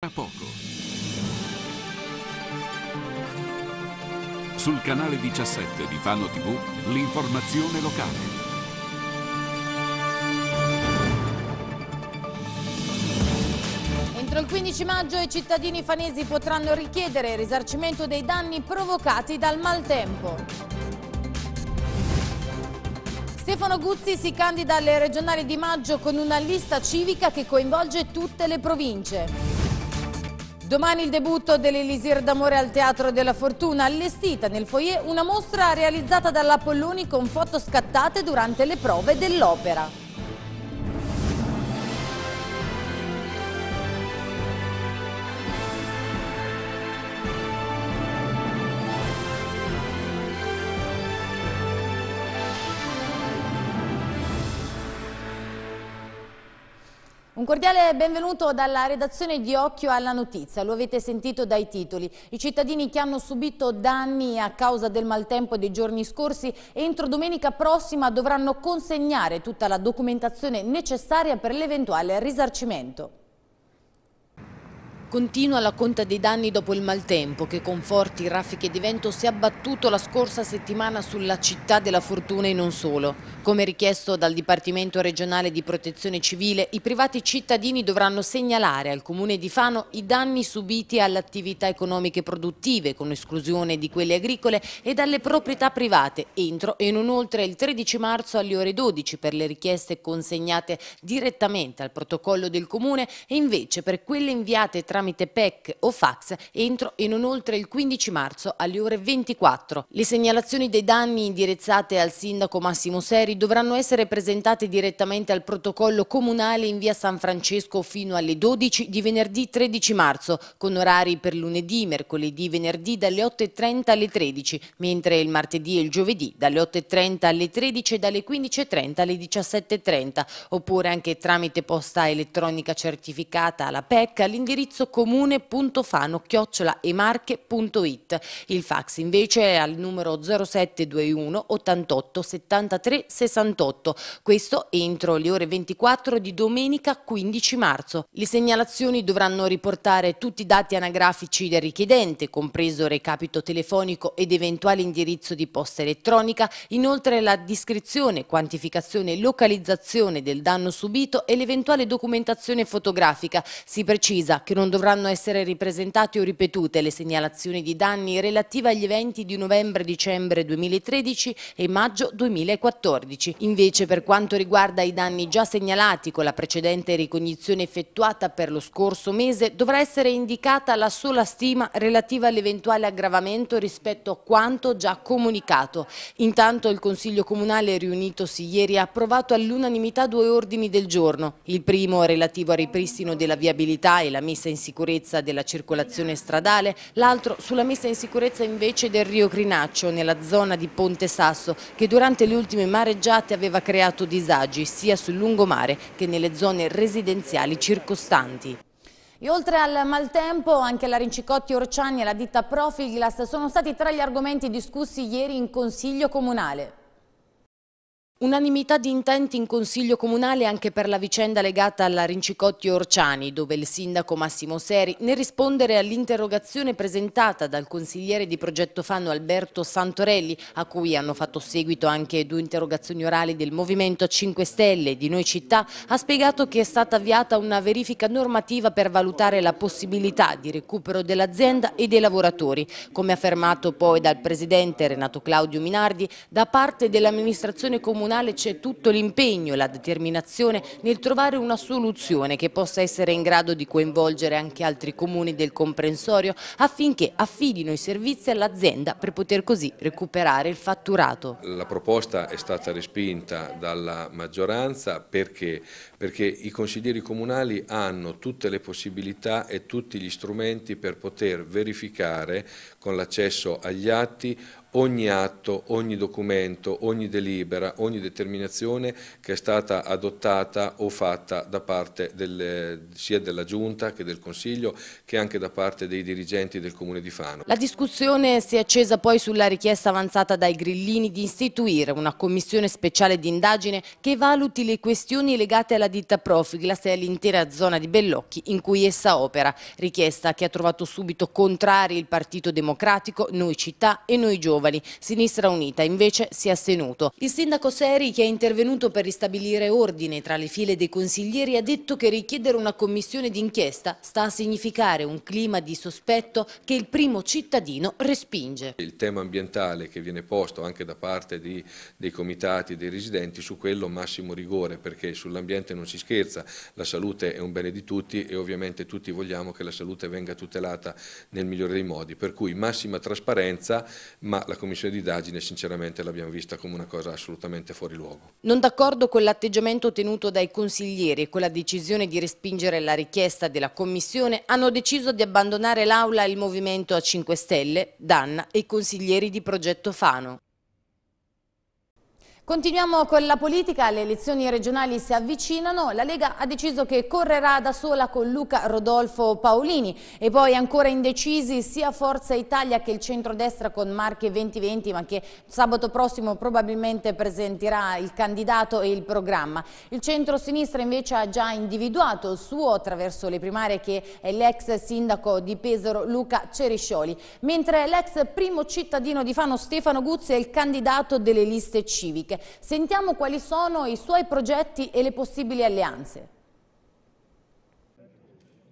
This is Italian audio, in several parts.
Tra poco. Sul canale 17 di Fano TV, l'informazione locale. Entro il 15 maggio i cittadini fanesi potranno richiedere il risarcimento dei danni provocati dal maltempo. Stefano Guzzi si candida alle regionali di maggio con una lista civica che coinvolge tutte le province. Domani il debutto dell'Elisir d'Amore al Teatro della Fortuna, allestita nel foyer una mostra realizzata dall'Apolloni con foto scattate durante le prove dell'opera. Un cordiale benvenuto dalla redazione di Occhio alla Notizia, lo avete sentito dai titoli. I cittadini che hanno subito danni a causa del maltempo dei giorni scorsi entro domenica prossima dovranno consegnare tutta la documentazione necessaria per l'eventuale risarcimento. Continua la conta dei danni dopo il maltempo che con forti raffiche di vento si è abbattuto la scorsa settimana sulla città della Fortuna e non solo. Come richiesto dal Dipartimento regionale di protezione civile, i privati cittadini dovranno segnalare al Comune di Fano i danni subiti alle attività economiche produttive con esclusione di quelle agricole e dalle proprietà private entro e non oltre il 13 marzo alle ore 12 per le richieste consegnate direttamente al protocollo del Comune e invece per quelle inviate tra tramite PEC o fax entro e non oltre il 15 marzo alle ore 24. Le segnalazioni dei danni indirizzate al sindaco Massimo Seri dovranno essere presentate direttamente al protocollo comunale in via San Francesco fino alle 12 di venerdì 13 marzo, con orari per lunedì, mercoledì venerdì dalle 8.30 alle 13, mentre il martedì e il giovedì dalle 8.30 alle 13 e dalle 15.30 alle 17.30, oppure anche tramite posta elettronica certificata alla PEC all'indirizzo comune.fano-emarche.it. Il fax invece è al numero 0721 88 73 68, questo entro le ore 24 di domenica 15 marzo. Le segnalazioni dovranno riportare tutti i dati anagrafici del richiedente, compreso recapito telefonico ed eventuale indirizzo di posta elettronica, inoltre la descrizione, quantificazione e localizzazione del danno subito e l'eventuale documentazione fotografica. Si precisa che non dovrà dovranno essere ripresentate o ripetute le segnalazioni di danni relative agli eventi di novembre-dicembre 2013 e maggio 2014. Invece per quanto riguarda i danni già segnalati con la precedente ricognizione effettuata per lo scorso mese dovrà essere indicata la sola stima relativa all'eventuale aggravamento rispetto a quanto già comunicato. Intanto il Consiglio Comunale riunitosi ieri ha approvato all'unanimità due ordini del giorno. Il primo relativo al ripristino della viabilità e la messa insieme sicurezza della circolazione stradale, l'altro sulla messa in sicurezza invece del Rio Crinaccio nella zona di Ponte Sasso che durante le ultime mareggiate aveva creato disagi sia sul lungomare che nelle zone residenziali circostanti. E oltre al maltempo, anche la Rincicotti Orciani e la ditta Profiglas sono stati tra gli argomenti discussi ieri in Consiglio Comunale. Unanimità di intenti in Consiglio Comunale anche per la vicenda legata alla Rincicotti Orciani, dove il sindaco Massimo Seri, nel rispondere all'interrogazione presentata dal consigliere di Progetto Fanno Alberto Santorelli, a cui hanno fatto seguito anche due interrogazioni orali del Movimento 5 Stelle di Noi Città, ha spiegato che è stata avviata una verifica normativa per valutare la possibilità di recupero dell'azienda e dei lavoratori, come affermato poi dal presidente Renato Claudio Minardi, da parte dell'amministrazione comunale comunale c'è tutto l'impegno e la determinazione nel trovare una soluzione che possa essere in grado di coinvolgere anche altri comuni del comprensorio affinché affidino i servizi all'azienda per poter così recuperare il fatturato. La proposta è stata respinta dalla maggioranza perché perché i consiglieri comunali hanno tutte le possibilità e tutti gli strumenti per poter verificare con l'accesso agli atti ogni atto, ogni documento, ogni delibera, ogni determinazione che è stata adottata o fatta da parte del, sia della Giunta che del Consiglio che anche da parte dei dirigenti del Comune di Fano. La discussione si è accesa poi sulla richiesta avanzata dai grillini di istituire una commissione speciale di indagine che valuti le questioni legate alla ditta Profiglast e all'intera zona di Bellocchi in cui essa opera, richiesta che ha trovato subito contrari il Partito Democratico, Noi Città e Noi Giovani. Sinistra Unita invece si è astenuto. Il sindaco Seri, che è intervenuto per ristabilire ordine tra le file dei consiglieri, ha detto che richiedere una commissione d'inchiesta sta a significare un clima di sospetto che il primo cittadino respinge. Il tema ambientale che viene posto anche da parte di, dei comitati, dei residenti, su quello massimo rigore perché sull'ambiente non si scherza, la salute è un bene di tutti e ovviamente tutti vogliamo che la salute venga tutelata nel migliore dei modi, per cui massima trasparenza, ma la commissione di indagine sinceramente l'abbiamo vista come una cosa assolutamente fuori luogo. Non d'accordo con l'atteggiamento tenuto dai consiglieri e con la decisione di respingere la richiesta della commissione, hanno deciso di abbandonare l'Aula il Movimento a 5 Stelle, Danna e i consiglieri di Progetto Fano. Continuiamo con la politica, le elezioni regionali si avvicinano, la Lega ha deciso che correrà da sola con Luca Rodolfo Paolini e poi ancora indecisi sia Forza Italia che il centrodestra con Marche 2020 ma che sabato prossimo probabilmente presenterà il candidato e il programma. Il centro-sinistra invece ha già individuato il suo attraverso le primarie che è l'ex sindaco di Pesaro Luca Ceriscioli, mentre l'ex primo cittadino di Fano Stefano Guzzi è il candidato delle liste civiche. Sentiamo quali sono i suoi progetti e le possibili alleanze.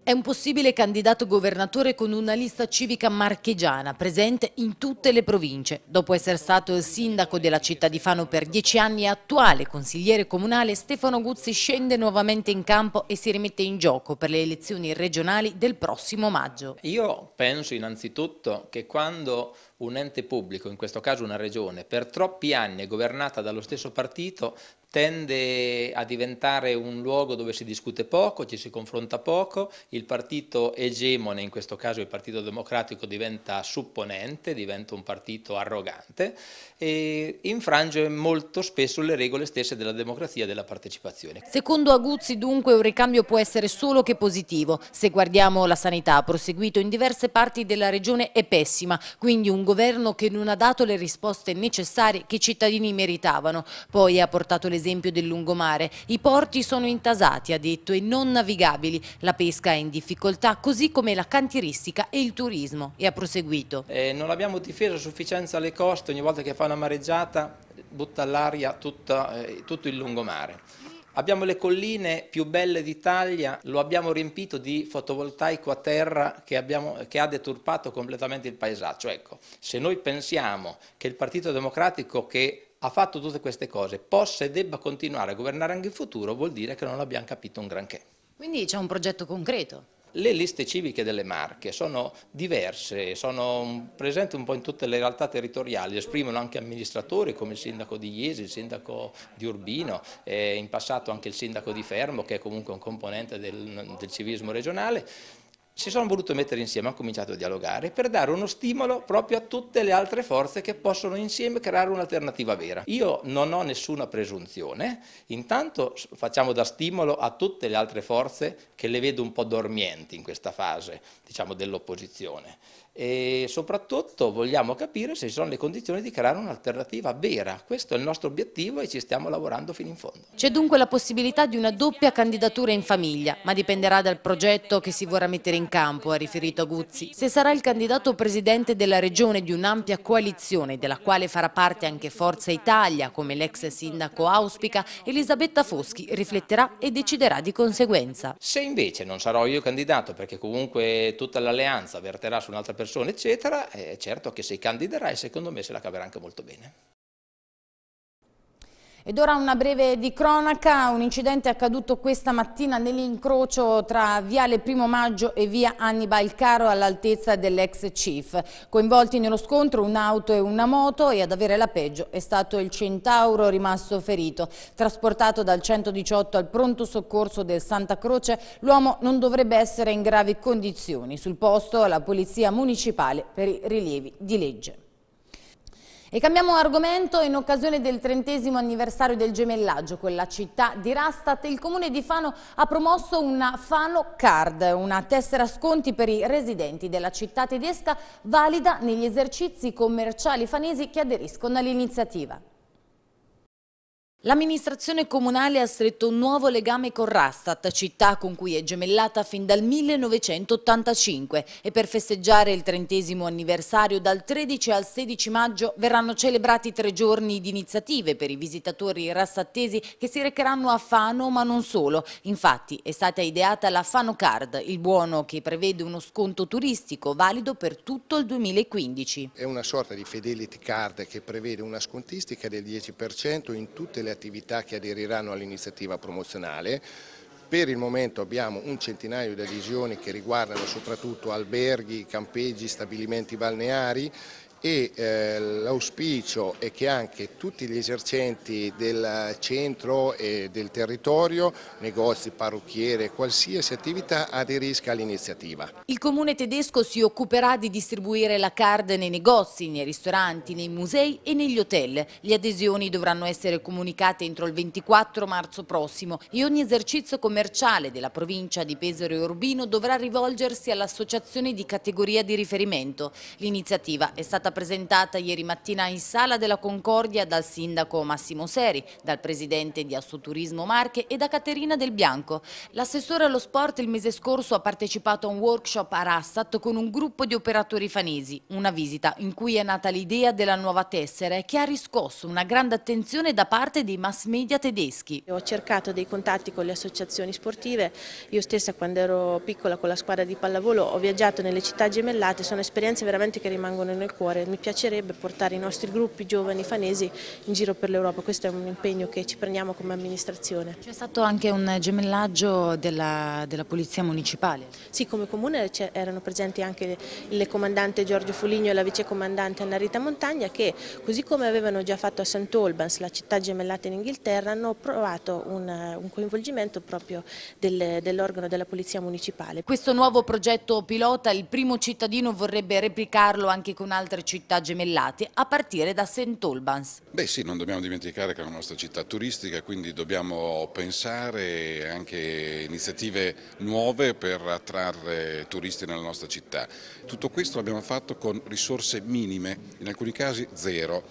È un possibile candidato governatore con una lista civica marchigiana presente in tutte le province. Dopo essere stato il sindaco della città di Fano per dieci anni e attuale consigliere comunale, Stefano Guzzi scende nuovamente in campo e si rimette in gioco per le elezioni regionali del prossimo maggio. Io penso innanzitutto che quando un ente pubblico, in questo caso una regione, per troppi anni è governata dallo stesso partito, tende a diventare un luogo dove si discute poco, ci si confronta poco, il partito egemone, in questo caso il Partito Democratico, diventa supponente, diventa un partito arrogante e infrange molto spesso le regole stesse della democrazia e della partecipazione. Secondo Aguzzi dunque un ricambio può essere solo che positivo. Se guardiamo la sanità, proseguito in diverse parti della regione, è pessima, quindi un governo che non ha dato le risposte necessarie che i cittadini meritavano. Poi ha portato l'esempio esempio del lungomare. I porti sono intasati, ha detto, e non navigabili. La pesca è in difficoltà, così come la cantieristica e il turismo. E ha proseguito. Eh, non abbiamo difeso a sufficienza le coste, ogni volta che fa una mareggiata butta all'aria eh, tutto il lungomare. Abbiamo le colline più belle d'Italia, lo abbiamo riempito di fotovoltaico a terra che, abbiamo, che, ha deturpato completamente il paesaggio. Ecco, se noi pensiamo che il Partito Democratico che ha fatto tutte queste cose possa e debba continuare a governare anche in futuro vuol dire che non abbiamo capito un granché. Quindi c'è un progetto concreto? Le liste civiche delle Marche sono diverse, sono presenti un po' in tutte le realtà territoriali, esprimono anche amministratori come il sindaco di Iesi, il sindaco di Urbino, eh, in passato anche il sindaco di Fermo che è comunque un componente del, del civismo regionale si sono voluto mettere insieme, hanno cominciato a dialogare per dare uno stimolo proprio a tutte le altre forze che possono insieme creare un'alternativa vera. Io non ho nessuna presunzione, intanto facciamo da stimolo a tutte le altre forze che le vedo un po' dormienti in questa fase, diciamo, dell'opposizione e soprattutto vogliamo capire se ci sono le condizioni di creare un'alternativa vera. Questo è il nostro obiettivo e ci stiamo lavorando fino in fondo. C'è dunque la possibilità di una doppia candidatura in famiglia, ma dipenderà dal progetto che si vorrà mettere in campo, ha riferito Guzzi. Se sarà il candidato presidente della regione di un'ampia coalizione, della quale farà parte anche Forza Italia, come l'ex sindaco auspica, Elisabetta Foschi rifletterà e deciderà di conseguenza. Se invece non sarò io candidato, perché comunque tutta l'alleanza verterà su un'altra persona, persone, eccetera, è certo che se candiderai, secondo me se la caverà anche molto bene. Ed ora una breve di cronaca, un incidente è accaduto questa mattina nell'incrocio tra Viale Primo Maggio e Via Annibal Caro all'altezza dell'ex Chief. Coinvolti nello scontro un'auto e una moto e ad avere la peggio è stato il centauro rimasto ferito. Trasportato dal 118 al pronto soccorso del Santa Croce, l'uomo non dovrebbe essere in gravi condizioni. Sul posto la polizia municipale per i rilievi di legge. E cambiamo argomento, in occasione del trentesimo anniversario del gemellaggio con la città di Rastat, il comune di Fano ha promosso una Fano Card, una tessera sconti per i residenti della città tedesca valida negli esercizi commerciali fanesi che aderiscono all'iniziativa. L'amministrazione comunale ha stretto un nuovo legame con Rastat, città con cui è gemellata fin dal 1985 e per festeggiare il trentesimo anniversario dal 13 al 16 maggio verranno celebrati tre giorni di iniziative per i visitatori rastattesi che si recheranno a Fano ma non solo. Infatti è stata ideata la Fano Card, il buono che prevede uno sconto turistico valido per tutto il 2015. È una sorta di fidelity card che prevede una scontistica del 10% in tutte le attività attività che aderiranno all'iniziativa promozionale. Per il momento abbiamo un centinaio di adesioni che riguardano soprattutto alberghi, campeggi, stabilimenti balneari e eh, l'auspicio è che anche tutti gli esercenti del centro e del territorio, negozi, parrucchiere, qualsiasi attività aderisca all'iniziativa. Il comune tedesco si occuperà di distribuire la card nei negozi, nei ristoranti, nei musei e negli hotel. Le adesioni dovranno essere comunicate entro il 24 marzo prossimo e ogni esercizio commerciale della provincia di Pesaro e Urbino dovrà rivolgersi all'associazione di categoria di riferimento. L'iniziativa è stata stata presentata ieri mattina in Sala della Concordia dal sindaco Massimo Seri, dal presidente di Assoturismo Marche e da Caterina Del Bianco. L'assessore allo sport il mese scorso ha partecipato a un workshop a Rassat con un gruppo di operatori fanesi, una visita in cui è nata l'idea della nuova tessera che ha riscosso una grande attenzione da parte dei mass media tedeschi. Ho cercato dei contatti con le associazioni sportive, io stessa quando ero piccola con la squadra di pallavolo ho viaggiato nelle città gemellate, sono esperienze veramente che rimangono nel cuore fare, mi piacerebbe portare i nostri gruppi giovani fanesi in giro per l'Europa, questo è un impegno che ci prendiamo come amministrazione. C'è stato anche un gemellaggio della, della Polizia Municipale? Sì, come comune erano presenti anche il comandante Giorgio Foligno e la vicecomandante Anna Rita Montagna che così come avevano già fatto a St. Albans, la città gemellata in Inghilterra, hanno provato un, un coinvolgimento proprio del, dell'organo della Polizia Municipale. Questo nuovo progetto pilota il primo cittadino vorrebbe replicarlo anche con altre città gemellate a partire da St. Sant'Olbans. Beh sì, non dobbiamo dimenticare che è una nostra città turistica, quindi dobbiamo pensare anche iniziative nuove per attrarre turisti nella nostra città. Tutto questo l'abbiamo fatto con risorse minime, in alcuni casi zero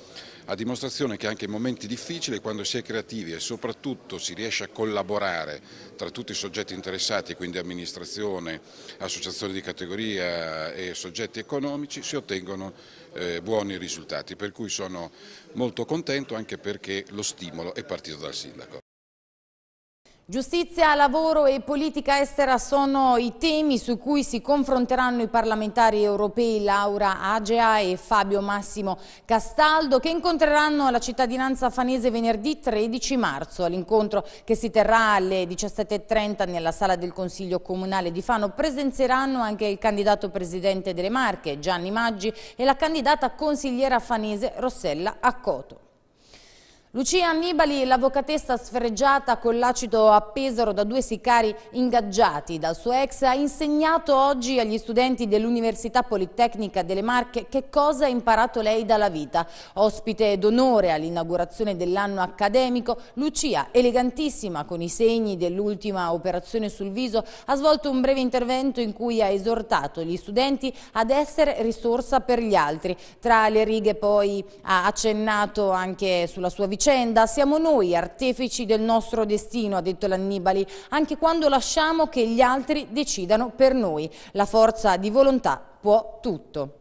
a dimostrazione che anche in momenti difficili, quando si è creativi e soprattutto si riesce a collaborare tra tutti i soggetti interessati, quindi amministrazione, associazioni di categoria e soggetti economici, si ottengono eh, buoni risultati, per cui sono molto contento anche perché lo stimolo è partito dal sindaco. Giustizia, lavoro e politica estera sono i temi su cui si confronteranno i parlamentari europei Laura Agea e Fabio Massimo Castaldo che incontreranno la cittadinanza fanese venerdì 13 marzo all'incontro che si terrà alle 17.30 nella sala del Consiglio Comunale di Fano presenzieranno anche il candidato presidente delle Marche Gianni Maggi e la candidata consigliera fanese Rossella Accoto. Lucia Annibali, l'avvocatessa sfregiata con l'acido a Pesaro da due sicari ingaggiati dal suo ex, ha insegnato oggi agli studenti dell'Università Politecnica delle Marche che cosa ha imparato lei dalla vita. Ospite d'onore all'inaugurazione dell'anno accademico, Lucia, elegantissima con i segni dell'ultima operazione sul viso, ha svolto un breve intervento in cui ha esortato gli studenti ad essere risorsa per gli altri. Tra le righe poi ha accennato anche sulla sua vicenda vicenda, siamo noi artefici del nostro destino, ha detto l'Annibali, anche quando lasciamo che gli altri decidano per noi. La forza di volontà può tutto.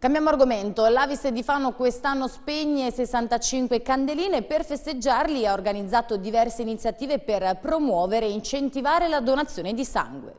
Cambiamo argomento, l'Avis di Fano quest'anno spegne 65 candeline e per festeggiarli ha organizzato diverse iniziative per promuovere e incentivare la donazione di sangue.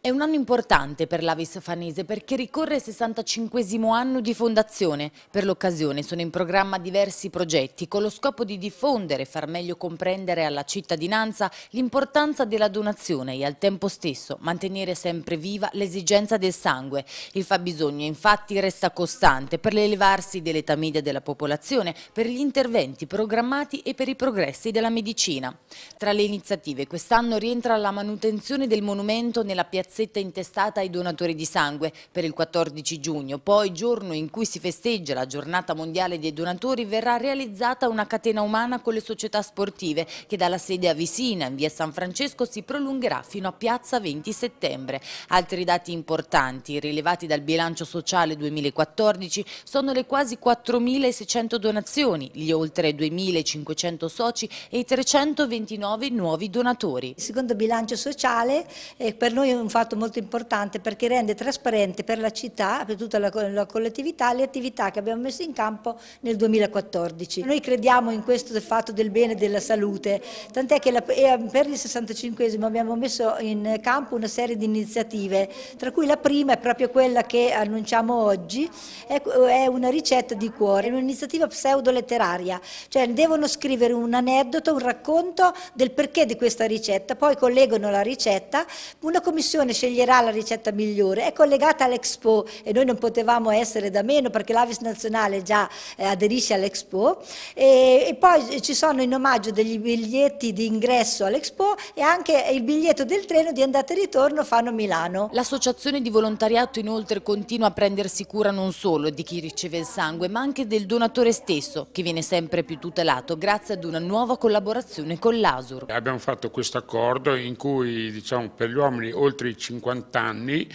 È un anno importante per l'Avis Fanese perché ricorre il 65 anno di fondazione. Per l'occasione sono in programma diversi progetti con lo scopo di diffondere e far meglio comprendere alla cittadinanza l'importanza della donazione e al tempo stesso mantenere sempre viva l'esigenza del sangue. Il fabbisogno infatti resta costante per l'elevarsi dell'età media della popolazione, per gli interventi programmati e per i progressi della medicina. Tra le iniziative quest'anno rientra la manutenzione del monumento nella piazza piazzetta intestata ai donatori di sangue per il 14 giugno. Poi, giorno in cui si festeggia la giornata mondiale dei donatori, verrà realizzata una catena umana con le società sportive che dalla sede a Visina, in via San Francesco, si prolungherà fino a piazza 20 settembre. Altri dati importanti rilevati dal bilancio sociale 2014 sono le quasi 4.600 donazioni, gli oltre 2.500 soci e i 329 nuovi donatori. Il secondo bilancio sociale eh, per noi è un fattore fatto molto importante perché rende trasparente per la città, per tutta la, la collettività, le attività che abbiamo messo in campo nel 2014. Noi crediamo in questo fatto del bene e della salute, tant'è che la, eh, per il 65 abbiamo messo in campo una serie di iniziative, tra cui la prima è proprio quella che annunciamo oggi, è, è una ricetta di cuore, un'iniziativa pseudoletteraria, cioè devono scrivere un aneddoto, un racconto del perché di questa ricetta, poi collegano la ricetta, una commissione commissione sceglierà la ricetta migliore, è collegata all'Expo e noi non potevamo essere da meno perché l'Avis Nazionale già eh, aderisce all'Expo e, e, poi ci sono in omaggio degli biglietti di ingresso all'Expo e anche il biglietto del treno di andata e ritorno fanno Milano. L'associazione di volontariato inoltre continua a prendersi cura non solo di chi riceve il sangue ma anche del donatore stesso che viene sempre più tutelato grazie ad una nuova collaborazione con l'ASUR. Abbiamo fatto questo accordo in cui diciamo, per gli uomini oltre i 50 anni,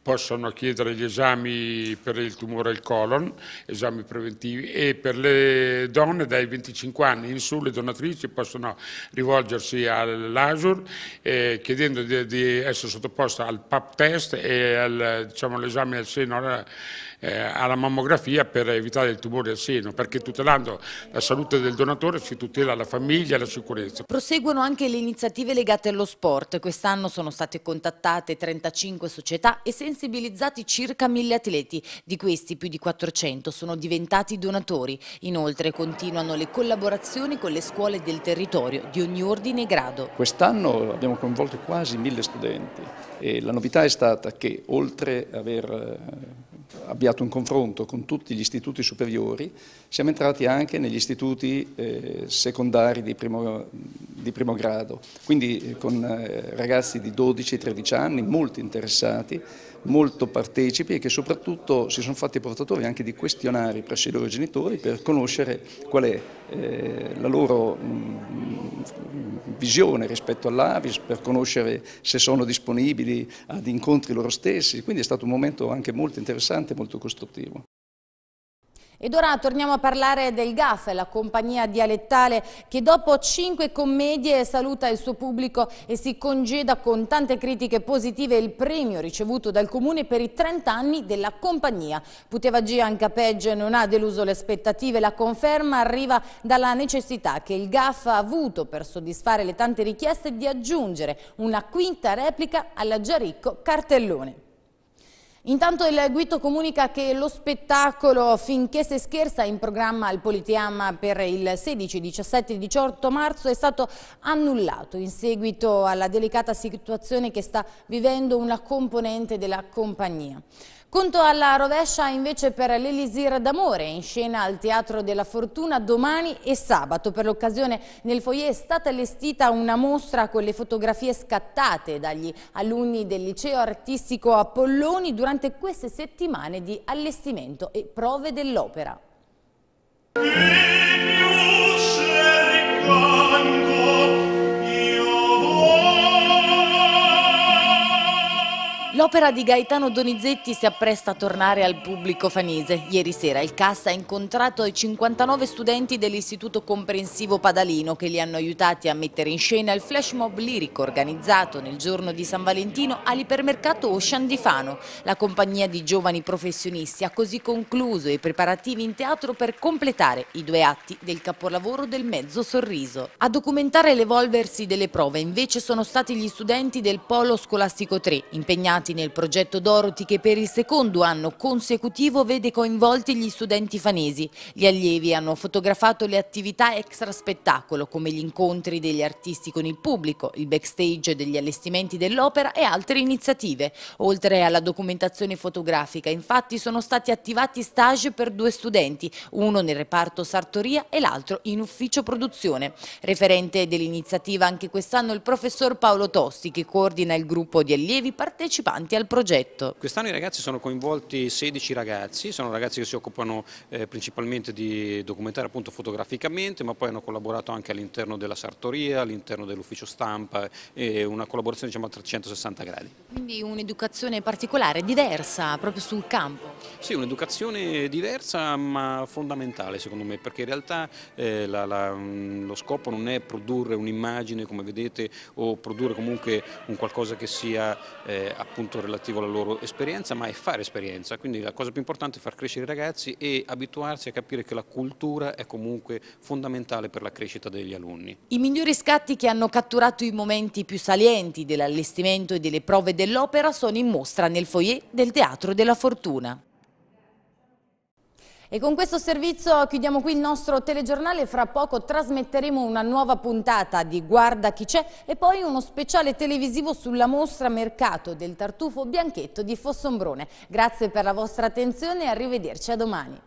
possono chiedere gli esami per il tumore al colon, esami preventivi e per le donne dai 25 anni in su le donatrici possono rivolgersi all'ASUR eh, chiedendo di, di, essere sottoposta al PAP test e diciamo, all'esame diciamo, al seno eh, alla mammografia per evitare il tumore al seno, perché tutelando la salute del donatore si tutela la famiglia e la sicurezza. Proseguono anche le iniziative legate allo sport. Quest'anno sono state contattate 35 società e sensibilizzati circa 1000 atleti. Di questi più di 400 sono diventati donatori. Inoltre continuano le collaborazioni con le scuole del territorio di ogni ordine e grado. Quest'anno abbiamo coinvolto quasi 1000 studenti e la novità è stata che oltre a aver eh, avviato un confronto con tutti gli istituti superiori, siamo entrati anche negli istituti eh, secondari di primo, di primo, grado, quindi eh, con eh, ragazzi di 12-13 anni, molto interessati, molto partecipi e che soprattutto si sono fatti portatori anche di questionari presso i loro genitori per conoscere qual è eh, la loro mh, mm, visione rispetto all'Avis, per conoscere se sono disponibili ad incontri loro stessi, quindi è stato un momento anche molto interessante e molto costruttivo. Ed ora torniamo a parlare del GAF, la compagnia dialettale che dopo cinque commedie saluta il suo pubblico e si congeda con tante critiche positive il premio ricevuto dal Comune per i 30 anni della compagnia. Puteva G anche peggio non ha deluso le aspettative, la conferma arriva dalla necessità che il GAF ha avuto per soddisfare le tante richieste di aggiungere una quinta replica alla Giaricco Cartellone. Intanto il Guitto comunica che lo spettacolo Finché se scherza in programma al Politeama per il 16, 17 e 18 marzo è stato annullato in seguito alla delicata situazione che sta vivendo una componente della compagnia. Conto alla rovescia invece per l'Elisir d'Amore, in scena al Teatro della Fortuna domani e sabato. Per l'occasione nel foyer è stata allestita una mostra con le fotografie scattate dagli alunni del Liceo Artistico Apolloni durante queste settimane di allestimento e prove dell'opera. L'opera di Gaetano Donizetti si appresta a tornare al pubblico fanese. Ieri sera il CAS ha incontrato i 59 studenti dell'Istituto Comprensivo Padalino che li hanno aiutati a mettere in scena il flash mob lirico organizzato nel giorno di San Valentino all'ipermercato Ocean di Fano. La compagnia di giovani professionisti ha così concluso i preparativi in teatro per completare i due atti del capolavoro del mezzo sorriso. A documentare l'evolversi delle prove invece sono stati gli studenti del Polo Scolastico 3 impegnati impegnati nel progetto Dorothy che per il secondo anno consecutivo vede coinvolti gli studenti fanesi. Gli allievi hanno fotografato le attività extra spettacolo come gli incontri degli artisti con il pubblico, il backstage degli allestimenti dell'opera e altre iniziative. Oltre alla documentazione fotografica infatti sono stati attivati stage per due studenti, uno nel reparto sartoria e l'altro in ufficio produzione. Referente dell'iniziativa anche quest'anno il professor Paolo Tossi che coordina il gruppo di allievi partecipanti avanti al progetto. Quest'anno i ragazzi sono coinvolti 16 ragazzi, sono ragazzi che si occupano eh, principalmente di documentare appunto fotograficamente ma poi hanno collaborato anche all'interno della sartoria, all'interno dell'ufficio stampa, eh, una collaborazione diciamo a 360 gradi. Quindi un'educazione particolare, diversa, proprio sul campo? Sì, un'educazione diversa ma fondamentale secondo me perché in realtà eh, la, la, mm, lo scopo non è produrre un'immagine come vedete o produrre comunque un qualcosa che sia eh, appunto conto relativo alla loro esperienza, ma è fare esperienza, quindi la cosa più importante è far crescere i ragazzi e abituarsi a capire che la cultura è comunque fondamentale per la crescita degli alunni. I migliori scatti che hanno catturato i momenti più salienti dell'allestimento e delle prove dell'opera sono in mostra nel foyer del Teatro della Fortuna. E con questo servizio chiudiamo qui il nostro telegiornale, fra poco trasmetteremo una nuova puntata di Guarda chi c'è e poi uno speciale televisivo sulla mostra mercato del tartufo bianchetto di Fossombrone. Grazie per la vostra attenzione e arrivederci a domani.